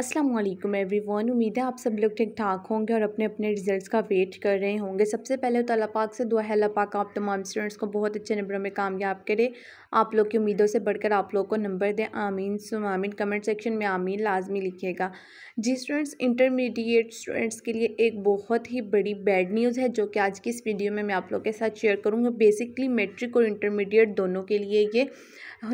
Aslam everyone उम्मीद है आप सब लोग ठीक ठाक होंगे और अपने अपने रिजल्ट्स का वेट कर रहे होंगे सबसे पहले तो अल्लाह पाक से दुआ है अल्लाह पाक आप तमाम स्टूडेंट्स को बहुत अच्छे नंबरों में कामयाब करे आप लोग की उम्मीदों से बढ़कर आप लोग को नंबर दें आमीन सुम आमीन कमेंट सेक्शन में आमीन लाजमी लिखिएगा जी स्टूडेंट्स इंटरमीडिएट स्टूडेंट्स के लिए एक बहुत ही बड़ी बैड न्यूज़ है जो कि आज की इस वीडियो में मैं आप लोग के साथ शेयर करूँगा बेसिकली मेट्रिक और इंटरमीडिएट दोनों के लिए ये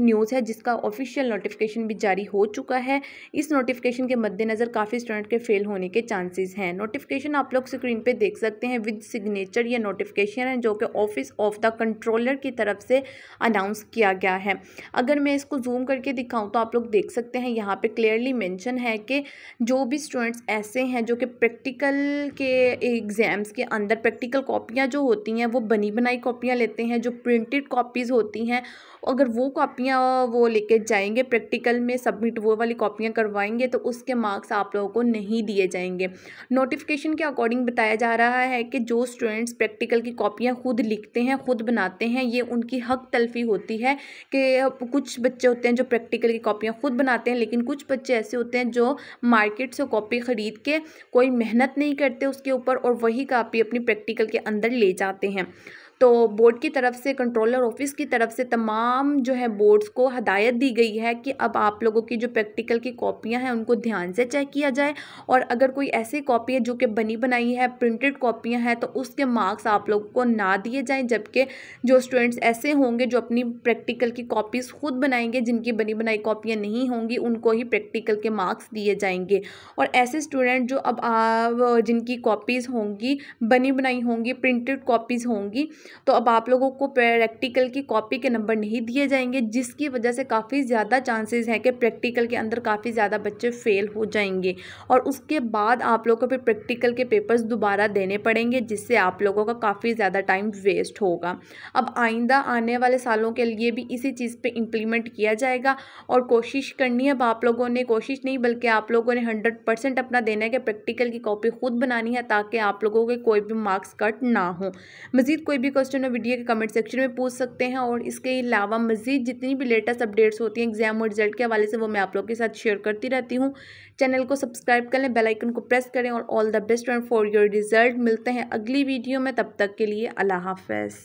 न्यूज़ है जिसका ऑफिशियल नोटिफिकेशन भी जारी हो चुका है इस नोटिफिकेशन के के मद्देनज़र काफ़ी स्टूडेंट के फेल होने के चांसेस हैं नोटिफिकेशन आप लोग स्क्रीन पे देख सकते हैं विद सिग्नेचर ये नोटिफिकेशन है जो कि ऑफिस ऑफ द कंट्रोलर की तरफ से अनाउंस किया गया है अगर मैं इसको जूम करके दिखाऊँ तो आप लोग देख सकते हैं यहाँ पर क्लियरली मैंशन है कि जो भी स्टूडेंट्स ऐसे हैं जो कि प्रैक्टिकल के एग्ज़ाम्स के अंदर प्रैक्टिकल कॉपियाँ जो होती हैं वो बनी बनाई कापियाँ लेते हैं जो प्रिंटेड कॉपीज़ होती हैं अगर वो कापियाँ वो लेके जाएंगे प्रैक्टिकल में सबमिट वो वाली कापियाँ करवाएंगे तो उस उसके मार्क्स आप लोगों को नहीं दिए जाएंगे नोटिफिकेशन के अकॉर्डिंग बताया जा रहा है कि जो स्टूडेंट्स प्रैक्टिकल की कॉपियाँ खुद लिखते हैं खुद बनाते हैं ये उनकी हक तलफी होती है कि कुछ बच्चे होते हैं जो प्रैक्टिकल की कॉपियाँ खुद बनाते हैं लेकिन कुछ बच्चे ऐसे होते हैं जो मार्केट से कॉपी ख़रीद के कोई मेहनत नहीं करते उसके ऊपर और वही कापी अपनी प्रैक्टिकल के अंदर ले जाते हैं तो बोर्ड की तरफ से कंट्रोलर ऑफिस की तरफ से तमाम जो है बोर्ड्स को हदायत दी गई है कि अब आप लोगों की जो प्रैक्टिकल की कॉपियाँ हैं उनको ध्यान से चेक किया जाए और अगर कोई ऐसी कॉपी है जो कि बनी बनाई है प्रिंटेड कॉपियाँ हैं तो उसके मार्क्स आप लोगों को ना दिए जाएँ जबकि जो स्टूडेंट्स ऐसे होंगे जो अपनी प्रैक्टिकल की कॉपीज़ खुद बनाएंगे जिनकी बनी बनाई कॉपियाँ नहीं होंगी उनको ही प्रैक्टिकल के मार्क्स दिए जाएंगे और ऐसे स्टूडेंट जो अब जिनकी कॉपीज़ होंगी बनी बनाई होंगी प्रिंटेड कॉपीज़ होंगी तो अब आप लोगों को प्रैक्टिकल की कॉपी के नंबर नहीं दिए जाएंगे जिसकी वजह से काफ़ी ज़्यादा चांसेस हैं कि प्रैक्टिकल के अंदर काफ़ी ज़्यादा बच्चे फ़ेल हो जाएंगे और उसके बाद आप लोगों को फिर प्रैक्टिकल के पेपर्स दोबारा देने पड़ेंगे जिससे आप लोगों का काफ़ी ज़्यादा टाइम वेस्ट होगा अब आइंदा आने वाले सालों के लिए भी इसी चीज़ पर इम्प्लीमेंट किया जाएगा और कोशिश करनी है अब आप लोगों ने कोशिश नहीं बल्कि आप लोगों ने हंड्रेड परसेंट अपना देना है कि प्रैक्टिकल की कॉपी खुद बनानी है ताकि आप लोगों के कोई भी मार्क्स कट ना हो मज़ीद कोई भी क्वेश्चन है वीडियो के कमेंट सेक्शन में पूछ सकते हैं और इसके अलावा मजीद जितनी भी लेटेस्ट अपडेट्स होती हैं एग्जाम और रिजल्ट के हवाले से वो मैं आप लोग के साथ शेयर करती रहती हूँ चैनल को सब्सक्राइब कर लें बेलाइकन को प्रेस करें और all the best and for your result मिलते हैं अगली वीडियो में तब तक के लिए अल्लाह हाफ